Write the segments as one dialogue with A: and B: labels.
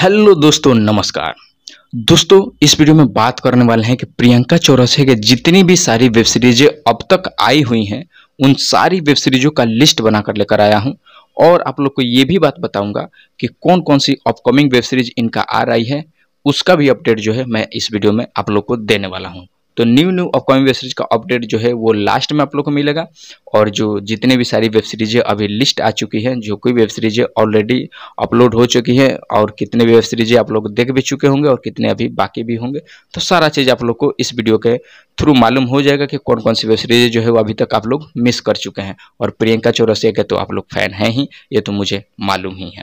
A: hello दोस्तों नमस्कार दोस्तों इस वीडियो में बात करने वाले हैं कि प्रियंका चौरसिया के जितनी भी सारी वेब सीरीजें अब तक आई हुई हैं उन सारी वेब सीरीजों का लिस्ट बनाकर लेकर आया हूं और आप लोग को ये भी बात बताऊंगा कि कौन कौन सी अपकमिंग वेब सीरीज इनका आ रही है उसका भी अपडेट जो है मैं इस वीडियो में आप लोग को देने वाला हूँ तो new new upcoming web series का अपडेट जो है वो लास्ट में आप लोग को मिलेगा और जो जितने भी सारी वेब सीरीज है अभी लिस्ट आ चुकी है जो कोई वेब सीरीज है ऑलरेडी अपलोड हो चुकी है और कितने वेब सीरीज आप लोग देख भी चुके होंगे और कितने अभी बाकी भी होंगे तो सारा चीज़ आप लोग को इस वीडियो के थ्रू मालूम हो जाएगा कि कौन कौन सी वेब सीरीज जो है वो अभी तक आप लोग मिस कर चुके हैं और प्रियंका चौरसिया के तो आप लोग फैन हैं ही ये तो मुझे मालूम ही है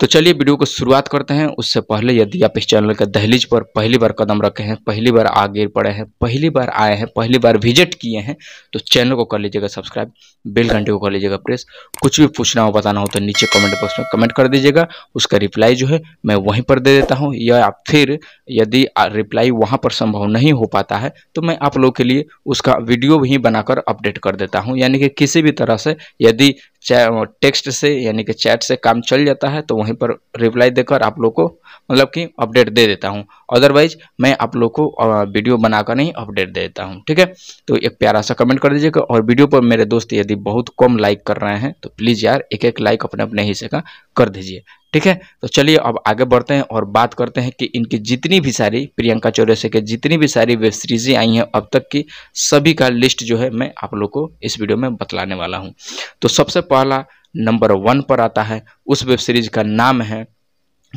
A: तो चलिए वीडियो को शुरुआत करते हैं उससे पहले यदि आप इस चैनल के दहलीज पर पहली बार कदम रखे हैं पहली बार आगे पड़े हैं पहली बार आए हैं पहली बार विजिट किए हैं तो चैनल को कर लीजिएगा सब्सक्राइब बेल घंटे को कर लीजिएगा प्रेस कुछ भी पूछना हो बताना हो तो नीचे कमेंट बॉक्स में कमेंट कर दीजिएगा उसका रिप्लाई जो है मैं वहीं पर दे देता हूँ या फिर यदि रिप्लाई वहाँ पर संभव नहीं हो पाता है तो मैं आप लोग के लिए उसका वीडियो भी बनाकर अपडेट कर देता हूँ यानी कि किसी भी तरह से यदि टेक्स्ट से यानी कि चैट से काम चल जाता है तो वहीं पर रिप्लाई देकर आप लोग को मतलब कि अपडेट दे देता हूँ अदरवाइज मैं आप लोग को वीडियो बनाकर नहीं अपडेट दे देता हूँ ठीक है तो एक प्यारा सा कमेंट कर दीजिएगा और वीडियो पर मेरे दोस्त यदि बहुत कम लाइक कर रहे हैं तो प्लीज़ यार एक एक लाइक अपने अपने हिस्से का कर दीजिए ठीक है तो चलिए अब आगे बढ़ते हैं और बात करते हैं कि इनकी जितनी भी सारी प्रियंका चौरसे के जितनी भी सारी वेब सीरीज़ें आई हैं अब तक की सभी का लिस्ट जो है मैं आप लोग को इस वीडियो में बतलाने वाला हूँ तो सबसे पहला नंबर वन पर आता है उस वेब सीरीज का नाम है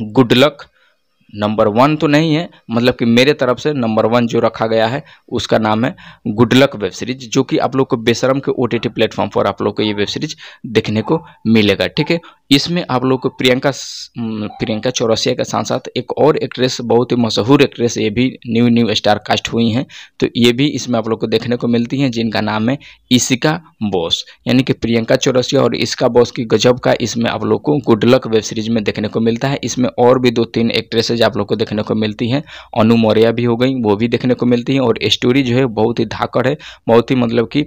A: गुड लक नंबर वन तो नहीं है मतलब कि मेरे तरफ से नंबर वन जो रखा गया है उसका नाम है गुडलक वेब सीरीज जो कि आप लोग को बेशरम के ओ टी प्लेटफॉर्म पर आप लोग को ये वेब सीरीज देखने को मिलेगा ठीक है इसमें आप लोग को प्रियंका प्रियंका चौरसिया के साथ साथ एक और एक्ट्रेस बहुत ही मशहूर एक्ट्रेस ये भी न्यू न्यू स्टार कास्ट हुई हैं तो ये भी इसमें आप लोग को देखने को मिलती हैं जिनका नाम है ईसिका बॉस यानी कि प्रियंका चौरसिया और इसका बॉस की गजब का इसमें आप लोग को गुड लक वेब सीरीज में देखने को मिलता है इसमें और भी दो तीन एक्ट्रेसेज आप लोग को देखने को मिलती हैं अनु मौर्या भी हो गई वो भी देखने को मिलती हैं और स्टोरी जो है बहुत ही धाकड़ है बहुत ही मतलब कि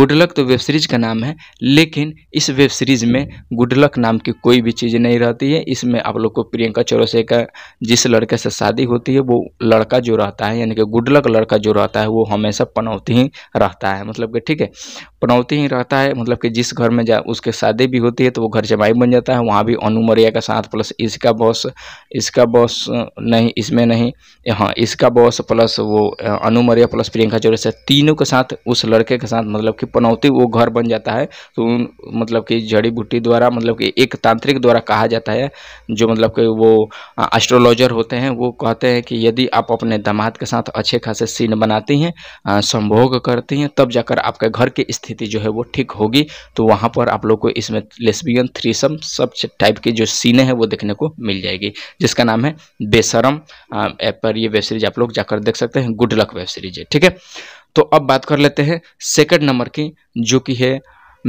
A: गुड लक तो वेब सीरीज का नाम है लेकिन इस वेब सीरीज में गुड लक नाम की कोई भी चीज़ नहीं रहती है इसमें आप लोग को प्रियंका चौरसे का जिस लड़के से शादी होती है वो लड़का जो रहता है यानी कि गुडलक लड़का जो रहता है वो हमेशा पनौती ही रहता है मतलब कि ठीक है पनौती ही रहता है मतलब कि जिस घर में जा उसके शादी भी होती है तो वो घर जमाई बन जाता है वहाँ भी अनुमरिया का साथ प्लस इसका बॉस इसका बॉस नहीं इसमें नहीं हाँ इसका बॉस प्लस वो अनुमरिया प्लस प्रियंका चौरसे तीनों के साथ उस लड़के के साथ मतलब कि पनौती वो घर बन जाता है तो उन मतलब कि जड़ी बूटी द्वारा मतलब कि एक तांत्रिक द्वारा कहा जाता है जो मतलब कि वो एस्ट्रोलॉजर होते हैं वो कहते हैं कि यदि आप अपने दामाद के साथ अच्छे खासे सीन बनाती हैं संभोग करती हैं तब जाकर आपके घर की स्थिति जो है वो ठीक होगी तो वहाँ पर आप लोग को इसमें लेस्बियन थ्रीसम सब टाइप की जो सीने हैं वो देखने को मिल जाएगी जिसका नाम है बेसरम ऐप पर ये वेब सीरीज आप लोग जाकर देख सकते हैं गुड लक वेब सीरीज है ठीक है तो अब बात कर लेते हैं सेकंड नंबर की जो कि है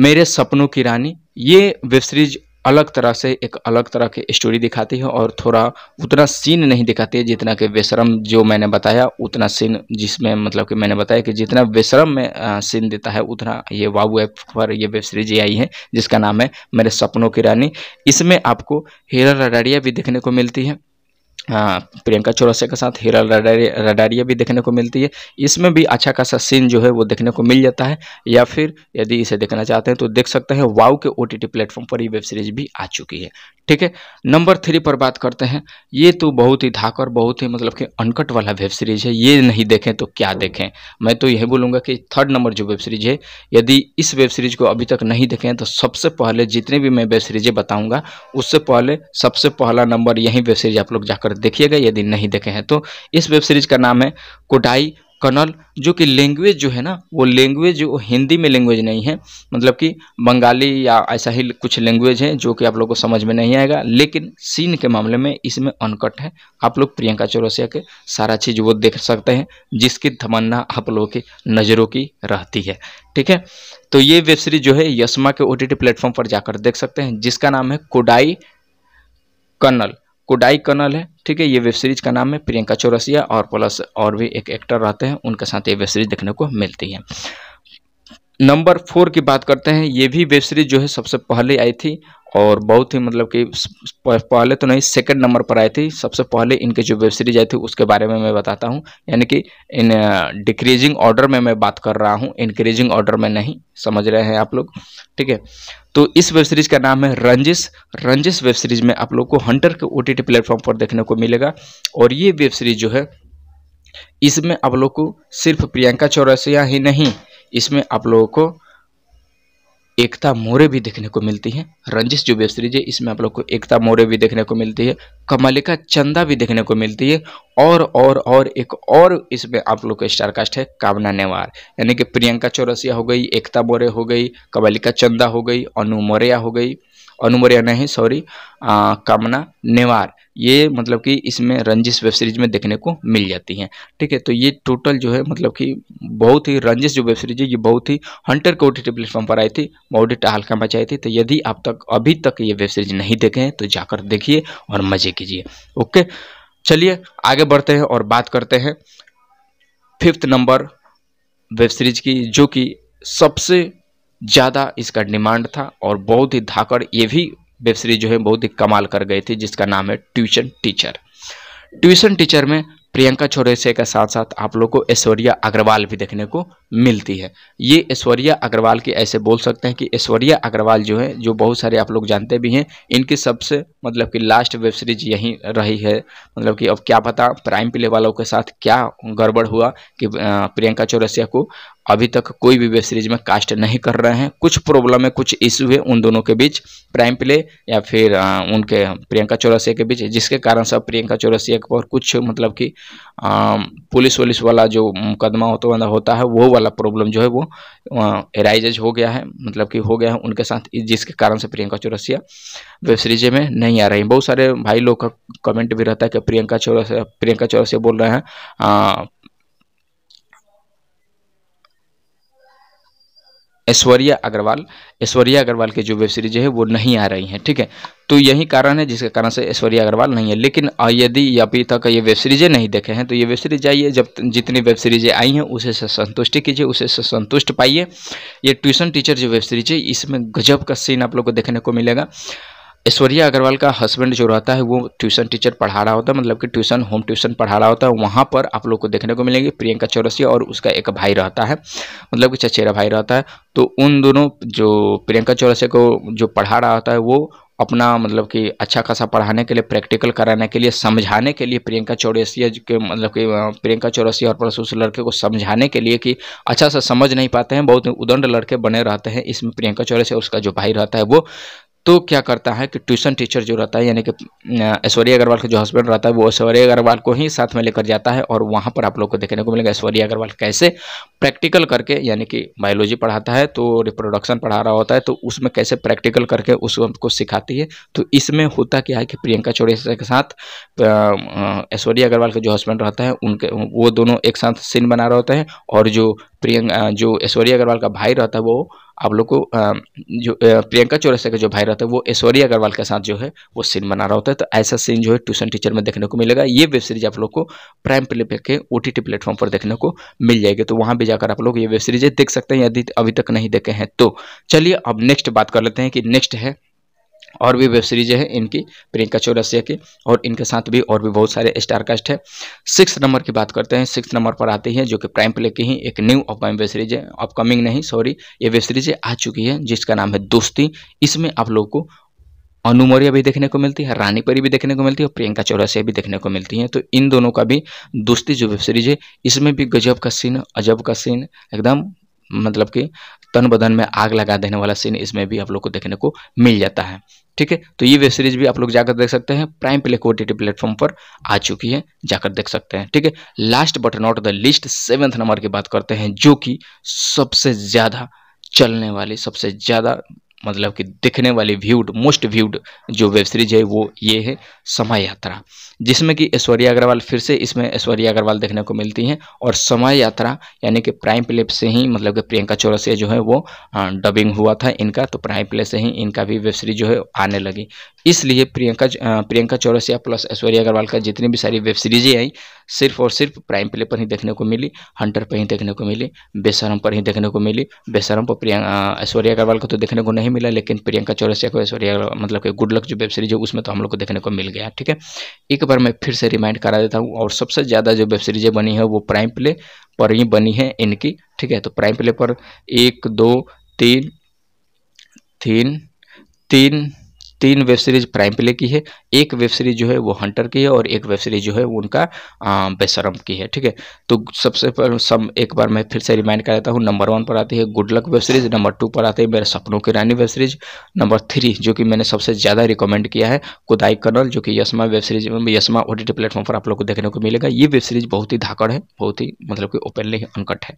A: मेरे सपनों की रानी ये वेब सीरीज अलग तरह से एक अलग तरह की स्टोरी दिखाती है और थोड़ा उतना सीन नहीं दिखाती है जितना कि बेशरम जो मैंने बताया उतना सीन जिसमें मतलब कि मैंने बताया कि जितना बेशरम में सीन देता है उतना ये वाऊ ऐप पर ये वेब सीरीज आई है जिसका नाम है मेरे सपनों की रानी इसमें आपको हीरा रडारिया भी देखने को मिलती है प्रियंका चौरसिया के साथ हीरा रडारिया भी देखने को मिलती है इसमें भी अच्छा खासा सीन जो है वो देखने को मिल जाता है या फिर यदि इसे देखना चाहते हैं तो देख सकते हैं वाव के ओ टी प्लेटफॉर्म पर ये वेब सीरीज भी आ चुकी है ठीक है नंबर थ्री पर बात करते हैं ये तो बहुत ही धाकर बहुत ही मतलब कि अनकट वाला वेब सीरीज है ये नहीं देखें तो क्या देखें मैं तो यही बोलूँगा कि थर्ड नंबर जो वेब सीरीज है यदि इस वेब सीरीज को अभी तक नहीं देखें तो सबसे पहले जितने भी मैं वेब सीरीज़ें बताऊँगा उससे पहले सबसे पहला नंबर यही वेब सीरीज आप लोग जाकर देखिएगा यदि नहीं देखे हैं तो इस वेब सीरीज का नाम है कोटाई कनल जो कि लैंग्वेज जो है ना वो लैंग्वेज वो हिंदी में लैंग्वेज नहीं है मतलब कि बंगाली या ऐसा ही कुछ लैंग्वेज है जो कि आप लोग को समझ में नहीं आएगा लेकिन सीन के मामले में इसमें अनकट है आप लोग प्रियंका चौरसिया के सारा चीज़ वो देख सकते हैं जिसकी तमन्ना आप लोगों की नज़रों की रहती है ठीक है तो ये वेब सीरीज जो है यशमा के ओ प्लेटफॉर्म पर जाकर देख सकते हैं जिसका नाम है कोडाई कनल कोडाई कर्नल है ठीक है ये वेब सीरीज का नाम है प्रियंका चौरसिया और प्लस और भी एक एक्टर रहते हैं उनके साथ ये वेब सीरीज देखने को मिलती है नंबर फोर की बात करते हैं ये भी वेब सीरीज जो है सबसे पहले आई थी और बहुत ही मतलब कि पहले तो नहीं सेकंड नंबर पर आई थी सबसे पहले इनके जो वेब सीरीज आई थी उसके बारे में मैं बताता हूँ यानी कि इन डिक्रीजिंग ऑर्डर में मैं बात कर रहा हूँ इंक्रीजिंग ऑर्डर में नहीं समझ रहे हैं आप लोग ठीक है तो इस वेब सीरीज का नाम है रंजिश रंजिश वेब सीरीज में आप लोग को हंटर के ओ टी प्लेटफॉर्म पर देखने को मिलेगा और ये वेब सीरीज जो है इसमें आप लोग को सिर्फ प्रियंका चौरसिया ही नहीं इसमें आप लोगों को एकता मोरे भी देखने को मिलती है रंजिश जो वेब सीरीज है इसमें आप लोग को एकता मोरे भी देखने को मिलती है कमलिका चंदा भी देखने को मिलती है और और और एक और इसमें आप लोग का स्टार कास्ट है कामना नेवार यानी कि प्रियंका चौरसिया हो गई एकता मोरे हो गई कमलिका चंदा हो गई अनु मौर्या हो गई अनु मौर्या नहीं सॉरी कामना नेवार ये मतलब कि इसमें रंजिश वेब सीरीज में देखने को मिल जाती है ठीक है तो ये टोटल जो है मतलब कि बहुत ही रंजिश जो वेब सीरीज है ये बहुत ही हंटर के ओ प्लेटफॉर्म पर आई थी ऑडिट हल्का मचाई थी तो यदि आप तक अभी तक ये वेब सीरीज नहीं देखे हैं तो जाकर देखिए और मजे कीजिए ओके चलिए आगे बढ़ते हैं और बात करते हैं फिफ्थ नंबर वेब सीरीज की जो कि सबसे ज़्यादा इसका डिमांड था और बहुत ही धाकड़ ये भी वेब सीरीज जो है बहुत ही कमाल कर गई थी जिसका नाम है ट्यूशन टीचर ट्यूशन टीचर में प्रियंका चौरसिया के साथ साथ आप लोग को ऐश्वर्या अग्रवाल भी देखने को मिलती है ये ऐश्वर्या अग्रवाल के ऐसे बोल सकते हैं कि ऐश्वर्या अग्रवाल जो है जो बहुत सारे आप लोग जानते भी हैं इनकी सबसे मतलब कि लास्ट वेब सीरीज यहीं रही है मतलब कि अब क्या पता प्राइम प्ले वालों के साथ क्या गड़बड़ हुआ कि प्रियंका चौरसिया को अभी तक कोई भी वेब सीरीज में कास्ट नहीं कर रहे हैं कुछ प्रॉब्लम है कुछ इशू है उन दोनों के बीच प्राइम प्ले या फिर उनके प्रियंका चौरसिया के बीच जिसके कारण सब प्रियंका चौरसिया पर कुछ मतलब कि पुलिस वुलिस वाला जो मुकदमा होता होता है वो वाला वाला प्रॉब्लम जो है वो एराइजेज हो गया है मतलब कि हो गया है उनके साथ जिसके कारण से प्रियंका चौरसिया वेब सीरीज में नहीं आ रही बहुत सारे भाई लोग का कमेंट भी रहता है कि प्रियंका चौरसिया प्रियंका चौरसिया बोल रहे हैं हाँ, ऐश्वर्या अग्रवाल ऐश्वर्या अग्रवाल की जो वेब सीरीज है वो नहीं आ रही है ठीक है तो यही कारण है जिसके कारण से ऐश्वर्या अग्रवाल नहीं है लेकिन यदि अभी तक ये वेब सीरीजें नहीं देखे हैं तो ये वेब सीरीज जाइए जब जितनी वेब सीरीजें आई हैं उसे से संतुष्टि कीजिए उसे से संतुष्ट पाइए ये ट्यूशन टीचर जो वेब सीरीज है इसमें गजब का सीन आप लोग को देखने को मिलेगा ऐश्वर्या अग्रवाल का हस्बैंड जो रहता है वो ट्यूशन टीचर पढ़ा रहा होता है मतलब कि ट्यूशन होम ट्यूशन पढ़ा रहा होता है वहाँ पर आप लोग को देखने को मिलेंगे प्रियंका चौरसिया और उसका एक भाई रहता है मतलब कि चचेरा भाई रहता है तो उन दोनों जो प्रियंका चौरसिया को जो पढ़ा रहा होता है वो अपना मतलब कि अच्छा खासा पढ़ाने के लिए प्रैक्टिकल कराने के लिए समझाने के लिए प्रियंका चौरसिया के मतलब कि प्रियंका चौरसिया और परस लड़के को समझाने के लिए कि अच्छा सा समझ नहीं पाते हैं बहुत उदंड लड़के बने रहते हैं इसमें प्रियंका चौरसिया उसका जो भाई रहता है वो तो क्या करता है कि ट्यूशन टीचर जो रहता है यानी कि ऐश्वर्या अग्रवाल का जो हस्बैंड रहता है वो ऐश्वर्या अग्रवाल को ही साथ में लेकर जाता है और वहाँ पर आप लोग को देखने को मिलेगा ऐश्वर्या अग्रवाल कैसे प्रैक्टिकल करके यानी कि बायोलॉजी पढ़ाता है तो रिप्रोडक्शन पढ़ा रहा होता है तो उसमें कैसे प्रैक्टिकल करके उसको सिखाती है तो इसमें होता क्या है कि प्रियंका चौड़ेसा के साथ ऐश्वर्या अग्रवाल का जो हस्बैंड रहता है उनके वो दोनों एक साथ सीन बना रहे होते हैं और जो प्रियंका जो ऐश्वर्या अग्रवाल का भाई रहता है वो आप लोग को जो प्रियंका चौरसा का जो भाई रहता है वो ऐश्वर्या अग्रवाल के साथ जो है वो सीन बना रहा होता है तो ऐसा सीन जो है ट्यूशन टीचर में देखने को मिलेगा ये वेब सीरीज आप लोग को प्राइम प्ले पे के ओ टी प्लेटफॉर्म पर देखने को मिल जाएगी तो वहाँ भी जाकर आप लोग ये वेब सीरीज देख सकते हैं यदि अभी तक नहीं देखे हैं तो चलिए अब नेक्स्ट बात कर लेते हैं कि नेक्स्ट है और भी वेब सीरीज है इनकी प्रियंका चौरसिया की और इनके साथ भी और भी बहुत सारे स्टारकास्ट है सिक्स नंबर की बात करते हैं सिक्स नंबर पर आती है जो कि प्राइम प्ले की ही एक न्यू अपकमिंग वेब सीरीज है अपकमिंग नहीं सॉरी ये वेब सीरीज आ चुकी है जिसका नाम है दोस्ती इसमें आप लोगों को अनुमोरिया भी देखने को मिलती है रानी परी भी देखने को मिलती है और प्रियंका चौरासिया भी देखने को मिलती है तो इन दोनों का भी दोस्ती जो वेब सीरीज है इसमें भी गजब का सीन अजब का सीन एकदम मतलब कि तन बदन में आग लगा देने वाला सीन इसमें भी आप लोग को देखने को मिल जाता है ठीक है तो ये वेब सीरीज भी आप लोग जाकर देख सकते हैं प्राइम प्ले को टी प्लेटफॉर्म पर आ चुकी है जाकर देख सकते हैं ठीक है last but not the least seventh number की बात करते हैं जो कि सबसे ज़्यादा चलने वाली सबसे ज़्यादा मतलब कि दिखने वाली व्यूड मोस्ट व्यूड जो वेब सीरीज है वो ये है समय यात्रा जिसमें कि ऐश्वर्या अग्रवाल फिर से इसमें ऐश्वर्या अग्रवाल देखने को मिलती हैं और समय यात्रा यानी कि प्राइम प्ले से ही मतलब कि प्रियंका चौरसिया जो है वो डबिंग हुआ था इनका तो प्राइम प्ले से ही इनका भी वेब सीरीज जो है आने लगी इसलिए प्रियंका प्रियंका चौरसिया प्लस ऐश्वर्या अग्रवाल का जितनी भी सारी वेब सीरीजें आई सिर्फ और सिर्फ प्राइम प्ले पर ही देखने को मिली हंटर पर ही देखने को मिली बेसरम पर ही देखने को मिली बेसरम पर प्रिया ऐश्वर्या अग्रवाल को तो देखने को नहीं मिला लेकिन प्रियंका चौरसिया को ऐश्वर्या मतलब कि गुड लक जो वेब सीरीज है उसमें तो हम लोग को देखने को मिल गया ठीक है एक बार मैं फिर से रिमाइंड करा देता हूँ और सबसे ज़्यादा जो वेब सीरीजें बनी है वो प्राइम प्ले पर ही बनी है इनकी ठीक है तो प्राइम प्ले पर एक दो तीन तीन तीन तीन वेब सीरीज प्राइम प्ले की है एक वेब सीरीज जो है वो हंटर की है और एक वेब सीरीज जो है वो उनका बेसरम की है ठीक है तो सबसे सब एक बार मैं फिर से रिमाइंड कर देता हूँ नंबर वन पर आती है good luck web series number two पर आती है मेरे सपनों की रानी वेब सीरीज नंबर थ्री जो कि मैंने सबसे ज़्यादा रिकमेंड किया है कुदाई कर्नल जो कि Yessma web series Yessma O T platform पर आप लोग को देखने को मिलेगा ये वेब सीरीज बहुत ही धाकड़ है बहुत ही मतलब कि ओपनली अनकट है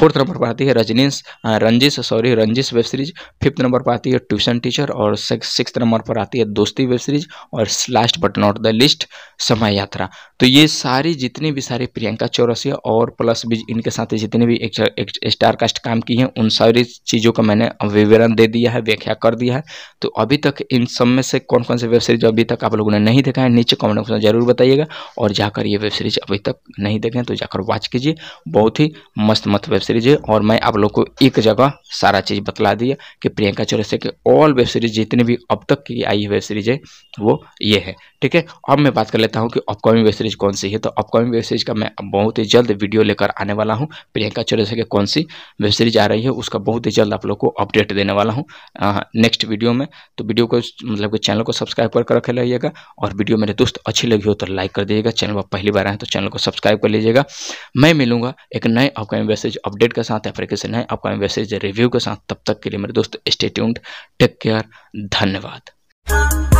A: फोर्थ नंबर पर आती है रजनीश रंजिश सॉरी रंजिश वेब सीरीज फिफ्थ नंबर पर आती है ट्यूशन टीचर और सिक्स नंबर नंबर पर आती है दोस्ती वेब सीरीज और last but not the least समय यात्रा तो ये सारी जितनी भी सारी प्रियंका चौरसिया और प्लस भी इनके साथ जितने भी एक, एक, स्टार कास्ट काम की हैं उन सारी चीज़ों का मैंने विवरण दे दिया है व्याख्या कर दिया है तो अभी तक इन सब में से कौन कौन से वेब सीरीज अभी तक आप लोगों ने नहीं देखा है नीचे कॉमेंट बॉक्स में जरूर बताइएगा और जाकर ये वेब सीरीज अभी तक नहीं देखें तो जाकर वॉच कीजिए बहुत ही मस्त मस्त वेब सीरीज है और मैं आप लोग को एक जगह सारा चीज़ बतला दिया कि प्रियंका चौरसिया के ऑल वेब सीरीज जितने भी अब तक की आई वेब सीरीज है तो वो ये है ठीक है अब मैं बात कर लेता हूँ कि अपकमिंग वेब सीरीज कौन सी है तो अपकमिंग वेब सीरीज का मैं बहुत ही जल्द वीडियो लेकर आने वाला हूँ प्रियंका चौरसिया की कौन सी वेब सीरीज आ रही है उसका बहुत ही जल्द आप लोग को अपडेट देने वाला हूँ नेक्स्ट वीडियो में तो वीडियो को मतलब कि चैनल को सब्सक्राइब कर रखे रहिएगा और वीडियो मेरे दोस्त अच्छी लगी हो तो लाइक कर दीजिएगा चैनल पर पहली बार आए तो चैनल को सब्सक्राइब कर लीजिएगा मैं मिलूंगा एक नए अपकमिंग वेब सीरीज अपडेट के साथ या फिर किसी नए अपकमिंग वेब सीरीज रिव्यू के साथ तब तक के लिए मेरे दोस्त स्टेट्यूंट टेक केयर धन्यवाद 啊。